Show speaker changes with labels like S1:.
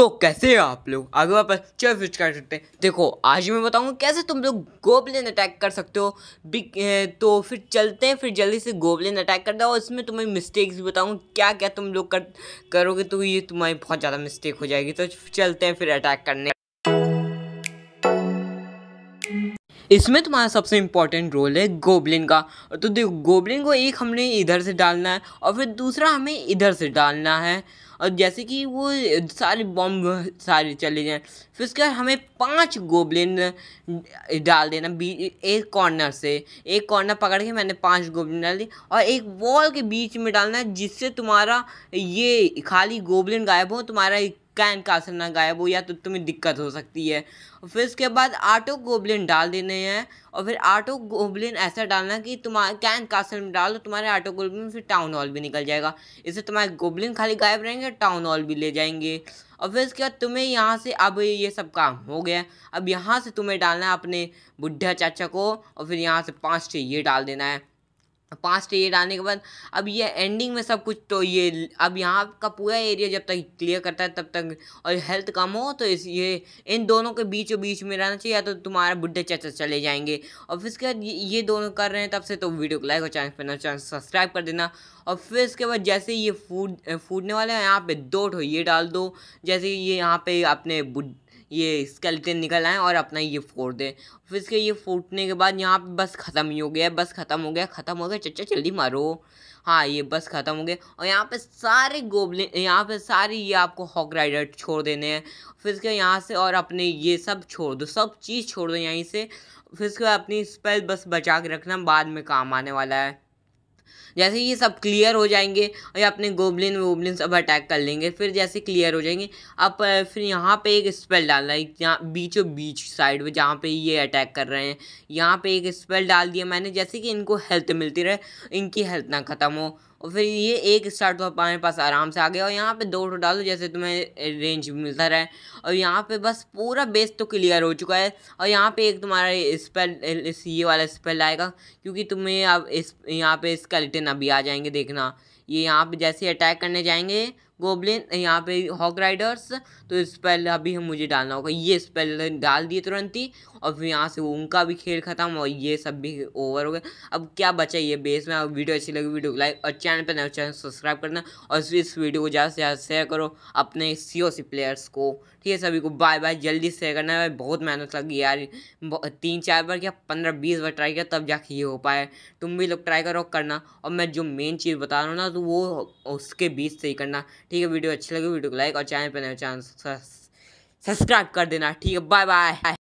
S1: तो कैसे आप लोग आगे वापस चल स्विच कर सकते हैं देखो आज मैं बताऊंगा कैसे तुम लोग गोबलिन अटैक कर सकते हो तो फिर चलते हैं फिर जल्दी से गोबलिन अटैक कर दो इसमें तुम्हें मिस्टेक्स भी बताऊंगा क्या क्या तुम लोग कर करोगे तो ये तुम्हारी बहुत ज़्यादा मिस्टेक हो जाएगी तो चलते हैं फिर अटैक करने इसमें तुम्हारा सबसे इम्पोर्टेंट रोल है गोबलिन का तो देखो गोबलिन को एक हमने इधर से डालना है और फिर दूसरा हमें इधर से डालना है और जैसे कि वो सारे बॉम्ब सारे चले जाएं फिर उसके बाद हमें पांच गोबलिन डाल देना बी एक कॉर्नर से एक कॉर्नर पकड़ के मैंने पांच गोबलिन डाल दी और एक वॉल के बीच में डालना है जिससे तुम्हारा ये खाली गोबलिन गायब हो तुम्हारा का असर ना गायब हो या तो तुम्हें दिक्कत हो सकती है और फिर उसके बाद आटो गोबलिन डाल देने हैं और फिर आटो गोबलिन ऐसा डालना कि तुम्हारे कैन कासल में डालो तुम्हारे आटो गोबलिन फिर टाउन हॉल भी निकल जाएगा इससे तुम्हारे गोबलिन खाली गायब रहेंगे टाउन हॉल भी ले जाएंगे और फिर उसके बाद तुम्हें यहाँ से अब ये सब काम हो गया अब यहाँ से तुम्हें डालना है अपने बुढ़ा चाचा को और फिर यहाँ से पाँच छः ये डाल देना है पास्ट ये डालने के बाद अब ये एंडिंग में सब कुछ तो ये अब यहाँ का पूरा एरिया जब तक क्लियर करता है तब तक और हेल्थ कम हो तो इस ये इन दोनों के बीच बीच में रहना चाहिए या तो तुम्हारा बुढ़े चाचा चले जाएंगे और फिर इसके बाद ये दोनों कर रहे हैं तब से तो वीडियो को लाइक और चैनल पर चैनल सब्सक्राइब कर देना और फिर इसके बाद जैसे ये फूड फूटने वाले हैं यहाँ पे दो ठो ये डाल दो जैसे ये यहाँ पे अपने बुढ़ ये स्केलेटन निकल आए और अपना ये फोड़ दें फिर इसके ये फूटने के बाद यहाँ पे बस ख़त्म ही हो गया बस ख़त्म हो गया ख़त्म हो गया चचा जल्दी मारो हाँ ये बस ख़त्म हो गए और यहाँ पे सारे गोबले यहाँ पे सारे ये आपको हॉक राइडर छोड़ देने हैं फिर इसके यहाँ से और अपने ये सब छोड़ दो सब चीज़ छोड़ दो यहीं से फिर इसके अपनी स्पेल बस बचा के रखना बाद में काम आने वाला है जैसे ये सब क्लियर हो जाएंगे और ये अपने गोबलिन वोबलिन सब अटैक कर लेंगे फिर जैसे क्लियर हो जाएंगे अब फिर यहाँ पे एक स्पेल डालना है यहाँ बीचों बीच साइड में जहाँ पे ये अटैक कर रहे हैं यहाँ पे एक स्पेल डाल दिया मैंने जैसे कि इनको हेल्थ मिलती रहे इनकी हेल्थ ना ख़त्म हो और फिर ये एक स्टार तो हमारे पास आराम से आ गया और यहाँ पे दो टो डालो जैसे तुम्हें रेंज मिलता रहे और यहाँ पे बस पूरा बेस तो क्लियर हो चुका है और यहाँ पे एक तुम्हारा स्पेल इस ये वाला स्पेल आएगा क्योंकि तुम्हें अब इस यहाँ पे स्केलेटन अभी आ जाएंगे देखना ये यहाँ पे जैसे अटैक करने जाएंगे गोब्लिन यहाँ पे हॉक राइडर्स तो स्पेल अभी हम मुझे डालना होगा ये स्पेल डाल दिए तुरंत ही और फिर यहाँ से उनका भी खेल खत्म और ये सब भी ओवर हो गया अब क्या बचा ये बेस में वीडियो अच्छी लगी वीडियो को लाइक और चैनल पर नया चैनल सब्सक्राइब करना और इस वीडियो को ज़्यादा से ज़्यादा शेयर करो अपने सी ओ सी प्लेयर्स को ठीक है सभी को बाय बाय जल्दी शेयर करना है बहुत मेहनत लगी यार तीन चार बार या पंद्रह बीस बार ट्राई किया तब जाके ये हो पाया तुम भी लोग ट्राई करो करना और मैं जो मेन चीज़ बता रहा हूँ ना तो वो उसके बीच से ही करना ठीक है वीडियो अच्छी लगी वीडियो को लाइक और चैनल पर नया चैनल सब्सक्राइब कर देना ठीक है बाय बाय